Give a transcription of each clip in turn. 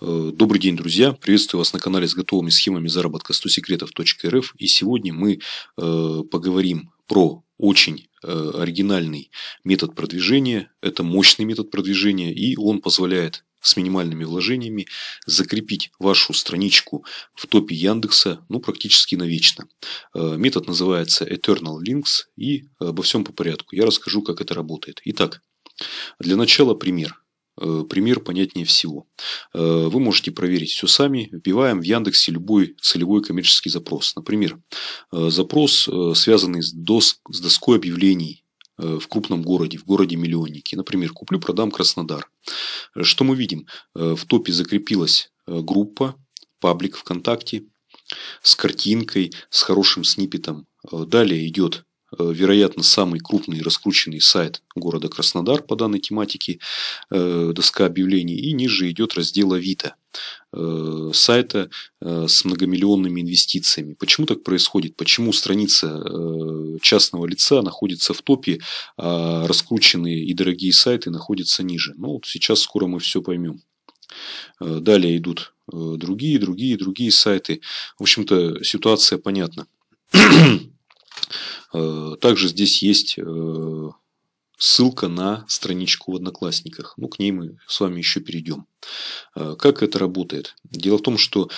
Э, добрый день, друзья! Приветствую вас на канале с готовыми схемами заработка 100 секретов.рф и сегодня мы э, поговорим про очень э, оригинальный метод продвижения. Это мощный метод продвижения и он позволяет с минимальными вложениями закрепить вашу страничку в топе Яндекса ну, практически навечно. Метод называется Eternal Links и обо всем по порядку. Я расскажу, как это работает. Итак, для начала пример – Э, пример понятнее всего. Э, вы можете проверить все сами, вбиваем в Яндексе любой целевой коммерческий запрос. Например, э, запрос, связанный с, дос, с доской объявлений в крупном городе, в городе-миллионнике. Например, куплю-продам Краснодар. Что мы видим? В топе закрепилась группа, паблик ВКонтакте с картинкой, с хорошим снипетом. Далее идет Э, вероятно, самый крупный и раскрученный сайт города Краснодар по данной тематике, э, доска объявлений, и ниже идет раздел «Авито» э, сайта с многомиллионными инвестициями. Почему так происходит? Почему страница частного лица находится в топе, а раскрученные и дорогие сайты находятся ниже? Ну, вот сейчас скоро мы все поймем. Далее идут другие, другие, другие сайты. В общем-то, ситуация понятна. Э, также здесь есть э, ссылка на страничку в Одноклассниках. Ну, к ней мы с вами еще перейдем. Э, как это работает? Дело в том, что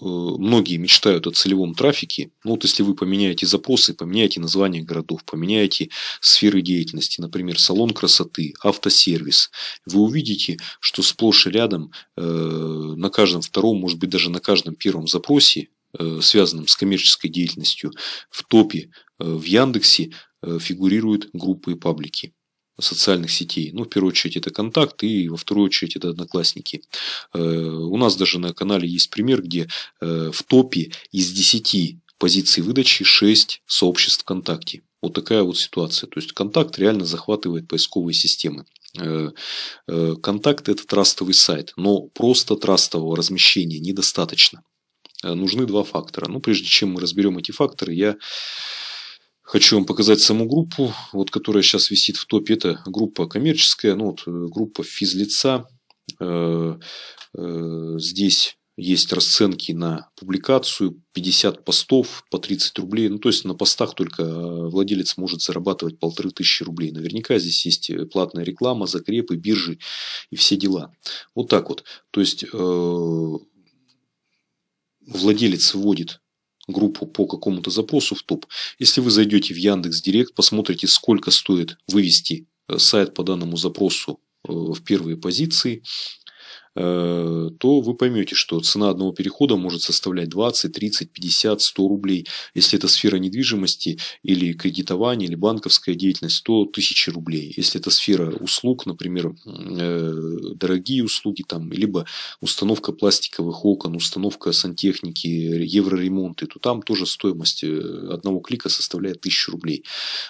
многие мечтают о целевом трафике. Ну, вот если вы поменяете запросы, поменяете название городов, поменяете сферы деятельности, например, салон красоты, автосервис, вы увидите, что сплошь и рядом э, на каждом втором, может быть, даже на каждом первом запросе Э, связанном с коммерческой деятельностью, в топе э, в Яндексе э, фигурируют группы и паблики социальных сетей. Ну, в первую очередь это контакт, и во вторую очередь это одноклассники. У нас даже на канале есть пример, где в топе из 10 позиций выдачи 6 сообществ ВКонтакте. Вот такая вот ситуация. То есть контакт реально захватывает поисковые системы. Контакт – это трастовый сайт, но просто трастового размещения недостаточно. Э, нужны два фактора. Ну, прежде чем мы разберем эти факторы, я Хочу вам показать саму группу, вот, которая сейчас висит в топе. Это группа коммерческая, ну, вот, э, группа физлица. Э, здесь есть расценки на публикацию, 50 постов по 30 рублей. Ну, то есть на постах только владелец может зарабатывать полторы тысячи рублей. Наверняка здесь есть платная реклама, закрепы, биржи и все дела. Вот так вот. То есть владелец вводит группу по какому-то запросу в топ. Если вы зайдете в Яндекс Директ, посмотрите, сколько стоит вывести э, сайт по данному запросу э, в первые позиции, Э, то вы поймете, что цена одного перехода может составлять 20, 30, 50, 100 рублей. Если это сфера недвижимости или кредитования, или банковская деятельность, то тысячи рублей. Если это сфера услуг, например, э, дорогие услуги, там, либо установка пластиковых окон, установка сантехники, евроремонты, то там тоже стоимость э, одного клика составляет 1000 рублей.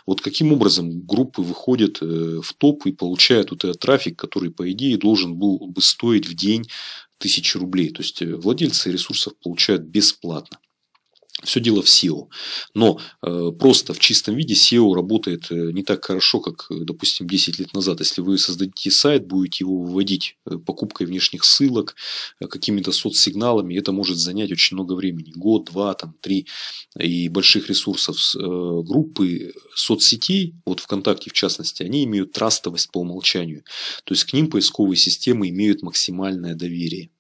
Вот каким образом группы выходят в топ и получают вот этот трафик, который, по идее, должен был бы стоить в день тысячи рублей. То есть э, владельцы ресурсов получают бесплатно. Все дело в SEO. Но э, просто в чистом виде SEO работает э, не так хорошо, как, э, допустим, 10 лет назад. Если вы создадите сайт, будете его выводить э, покупкой внешних ссылок, какими-то соцсигналами, это может занять очень много времени. Год, два, там, три. И больших ресурсов э, группы соцсетей, вот ВКонтакте в частности, они имеют трастовость по умолчанию. То есть к ним поисковые системы имеют максимальное доверие.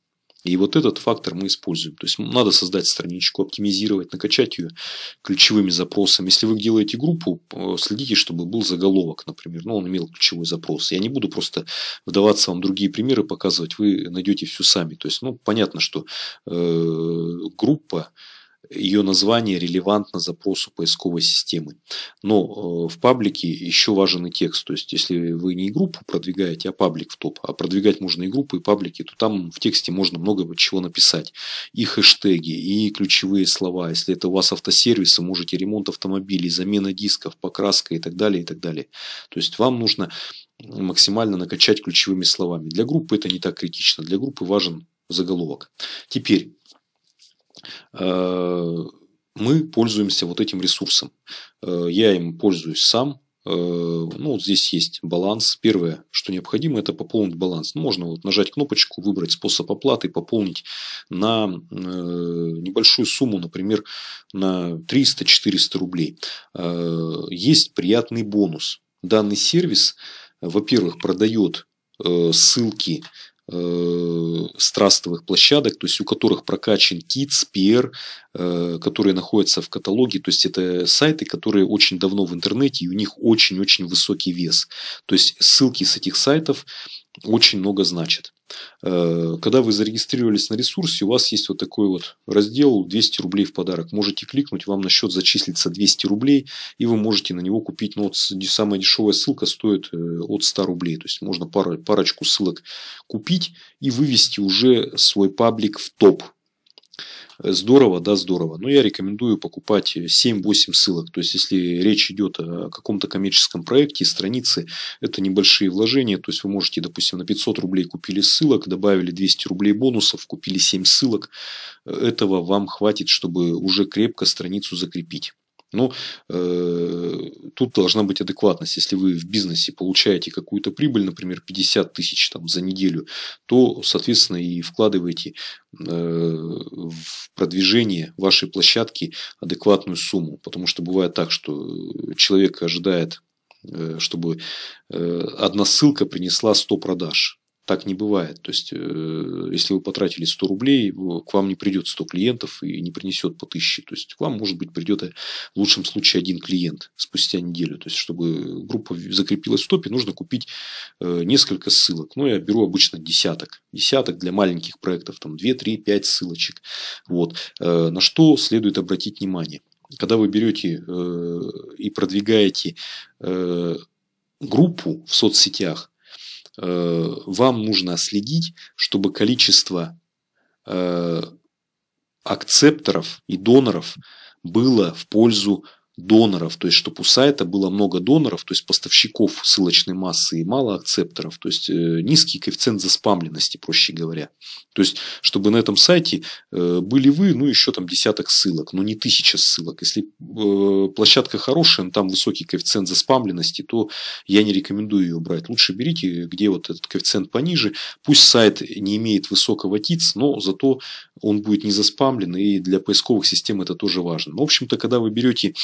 И вот этот фактор мы используем. То есть надо создать страничку, оптимизировать, накачать ее ключевыми запросами. Если вы делаете группу, э, следите, чтобы был заголовок, например. Но ну, он имел ключевой запрос. Я не буду просто вдаваться вам другие примеры показывать. Вы найдете все сами. То есть, ну, понятно, что э, группа ее название релевантно запросу поисковой системы. Но э, в паблике еще важен и текст. То есть, если вы не группу продвигаете, а паблик в топ, а продвигать можно и группы, и паблики, то там в тексте можно много чего написать. И хэштеги, и ключевые слова. Если это у вас автосервис, вы можете ремонт автомобилей, замена дисков, покраска и так далее, и так далее. То есть, вам нужно максимально накачать ключевыми словами. Для группы это не так критично. Для группы важен заголовок. Теперь Э, мы пользуемся вот этим ресурсом. Э, я им пользуюсь сам, э, ну, вот здесь есть баланс. Первое, что необходимо, это пополнить баланс. Ну, можно вот нажать кнопочку, выбрать способ оплаты, пополнить на небольшую сумму, например, на 300-400 рублей. Есть приятный бонус. Данный сервис, во-первых, продает ссылки Э, страстовых площадок, то есть у которых прокачан Kids, Peer, э, которые находятся в каталоге, то есть это сайты, которые очень давно в интернете и у них очень-очень высокий вес. То есть ссылки с этих сайтов очень много значит. Э, когда вы зарегистрировались на ресурсе, у вас есть вот такой вот раздел 200 рублей в подарок. Можете кликнуть, вам на счет зачислится 200 рублей, и вы можете на него купить. Но ну, вот самая дешевая ссылка стоит э, от 100 рублей. То есть можно парочку ссылок купить и вывести уже свой паблик в топ Здорово, да, здорово. Но ну, я рекомендую покупать 7-8 ссылок. То есть, если речь идет о каком-то коммерческом проекте, странице, это небольшие вложения. То есть, вы можете, допустим, на 500 рублей купили ссылок, добавили 200 рублей бонусов, купили 7 ссылок. Этого вам хватит, чтобы уже крепко страницу закрепить. Ну, э, тут должна быть адекватность. Если вы в бизнесе получаете какую-то прибыль, например, 50 тысяч там, за неделю, то, соответственно, и вкладываете э, в продвижение вашей площадки адекватную сумму. Потому что бывает так, что человек ожидает э, чтобы э, одна ссылка принесла 100 продаж так не бывает. То есть, э, если вы потратили 100 рублей, э, к вам не придет 100 клиентов и не принесет по 1000. То есть, к вам, может быть, придет э, в лучшем случае один клиент спустя неделю. То есть, чтобы группа закрепилась в топе, нужно купить несколько ссылок. Ну, я беру обычно десяток. Десяток для маленьких проектов, там 2, 3, 5 ссылочек. Вот. На что следует обратить внимание? Когда вы берете и продвигаете группу в соцсетях, Э, вам нужно следить, чтобы количество э, акцепторов и доноров было в пользу доноров, то есть чтобы у сайта было много доноров, то есть поставщиков ссылочной массы и мало акцепторов, то есть э, низкий коэффициент заспамленности, проще говоря. То есть чтобы на этом сайте э, были вы, ну еще там десяток ссылок, но не тысяча ссылок. Если э, площадка хорошая, там высокий коэффициент заспамленности, то я не рекомендую ее брать. Лучше берите, где вот этот коэффициент пониже. Пусть сайт не имеет высокого ТИЦ, но зато он будет не заспамлен, и для поисковых систем это тоже важно. в общем-то, когда вы берете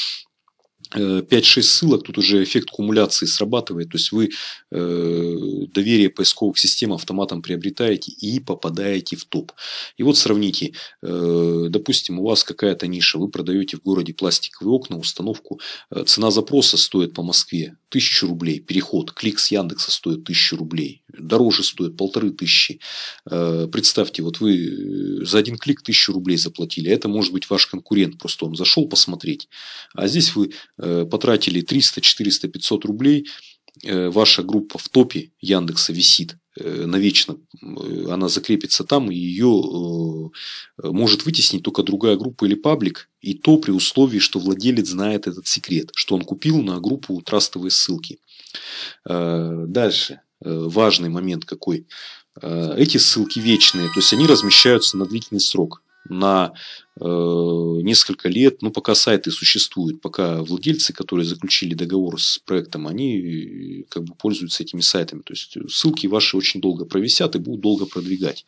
5-6 э, ссылок, тут уже эффект кумуляции срабатывает, то есть вы э, доверие поисковых систем автоматом приобретаете и попадаете в топ. И вот сравните, э, допустим, у вас какая-то ниша, вы продаете в городе пластиковые окна, установку, цена запроса стоит по Москве 1000 рублей, переход, клик с Яндекса стоит 1000 рублей, дороже стоит полторы тысячи. Представьте, вот вы за один клик 1000 рублей заплатили, а это может быть ваш конкурент, просто он зашел посмотреть, а здесь вы Э, потратили 300, 400, 500 рублей, э, ваша группа в топе Яндекса висит э, навечно, она закрепится там, и ее может вытеснить только другая группа или паблик, и то при условии, что владелец знает этот секрет, что он купил на группу трастовые ссылки. Дальше, важный момент какой. Эти ссылки вечные, то есть они размещаются на длительный срок на Э, несколько лет, ну, пока сайты существуют, пока владельцы, которые заключили договор с проектом, они э, как бы пользуются этими сайтами. То есть, э, ссылки ваши очень долго провисят и будут долго продвигать.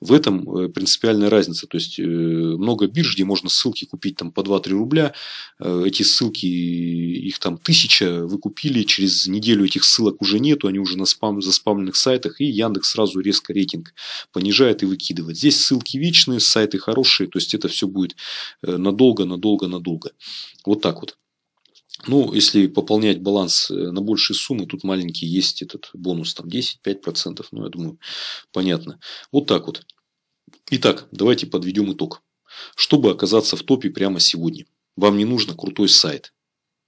В этом принципиальная разница. То есть, много бирж, где можно ссылки купить там по 2-3 рубля. Эти ссылки, их там тысяча, вы купили, через неделю этих ссылок уже нету, они уже на спам, заспамленных сайтах, и Яндекс сразу резко рейтинг понижает и выкидывает. Здесь ссылки вечные, сайты хорошие, то есть, это все будет э, надолго, надолго, надолго. Вот так вот. Ну, если пополнять баланс э, на большие суммы, тут маленький есть этот бонус, там 10-5%, ну, я думаю, понятно. Вот так вот. Итак, давайте подведем итог. Чтобы оказаться в топе прямо сегодня, вам не нужно крутой сайт,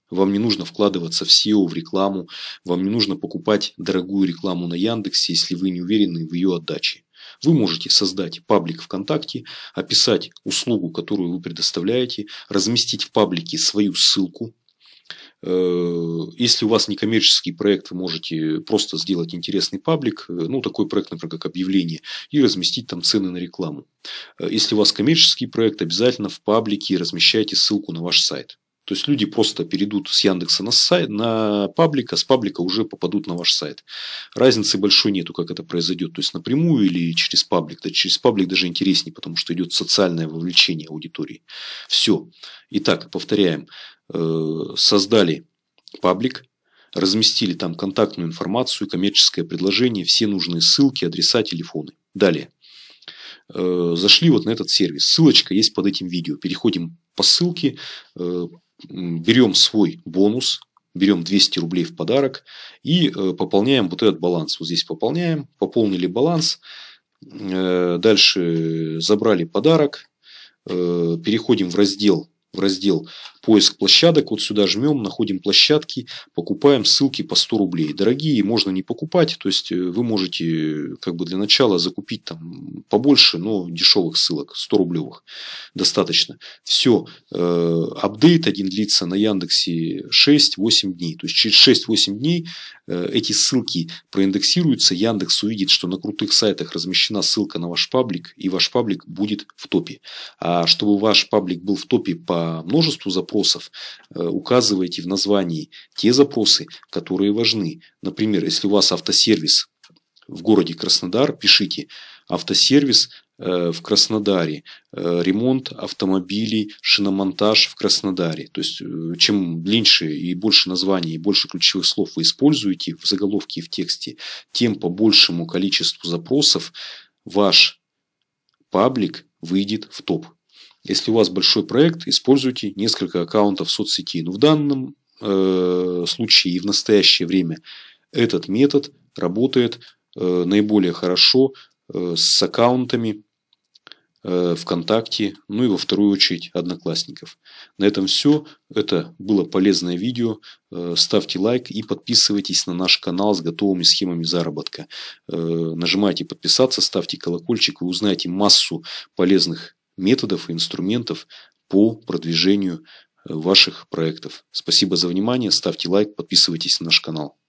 вам не нужно вкладываться в SEO, в рекламу, вам не нужно покупать дорогую рекламу на Яндексе, если вы не уверены в ее отдаче. Вы можете создать паблик ВКонтакте, описать услугу, которую вы предоставляете, разместить в паблике свою ссылку. Э, если у вас не коммерческий проект, вы можете просто сделать интересный паблик, э, ну такой проект, например, как объявление, и разместить там цены на рекламу. Э, если у вас коммерческий проект, обязательно в паблике размещайте ссылку на ваш сайт. То есть люди просто перейдут с Яндекса на сайт, на Паблик, а с паблика уже попадут на ваш сайт. Разницы большой нету, как это произойдет. То есть напрямую или через паблик. Да через паблик даже интереснее, потому что идет социальное вовлечение аудитории. Все. Итак, повторяем. Э, создали паблик, разместили там контактную информацию, коммерческое предложение, все нужные ссылки, адреса, телефоны. Далее. Э, зашли вот на этот сервис. Ссылочка есть под этим видео. Переходим по ссылке, э, берем свой бонус, берем 200 рублей в подарок и э, пополняем вот этот баланс. Вот здесь пополняем, пополнили баланс, э, дальше э, забрали подарок, переходим в раздел в раздел «Поиск площадок». Вот сюда жмем, находим площадки, покупаем ссылки по 100 рублей. Дорогие можно не покупать, то есть э, вы можете как бы для начала закупить там побольше, но дешевых ссылок, 100 рублевых достаточно. Все, э, апдейт один длится на Яндексе 6-8 дней. То есть через 6-8 дней э, эти ссылки проиндексируются, Яндекс увидит, что на крутых сайтах размещена ссылка на ваш паблик, и ваш паблик будет в топе. А чтобы ваш паблик был в топе по множеству запросов э, указывайте в названии те запросы, которые важны. Например, если у вас автосервис в городе Краснодар, пишите автосервис э, в Краснодаре, э, ремонт автомобилей, шиномонтаж в Краснодаре. То есть, чем длиннее и больше названий, и больше ключевых слов вы используете в заголовке и в тексте, тем по большему количеству запросов ваш паблик выйдет в топ. Если у вас большой проект, используйте несколько аккаунтов соцсети. Но ну, в данном э, случае и в настоящее время этот метод работает э, наиболее хорошо э, с аккаунтами э, ВКонтакте, ну и во вторую очередь Одноклассников. На этом все. Это было полезное видео. Э, ставьте лайк и подписывайтесь на наш канал с готовыми схемами заработка. Э, нажимайте подписаться, ставьте колокольчик, и узнаете массу полезных методов и инструментов по продвижению э, ваших проектов. Спасибо за внимание, ставьте лайк, подписывайтесь на наш канал.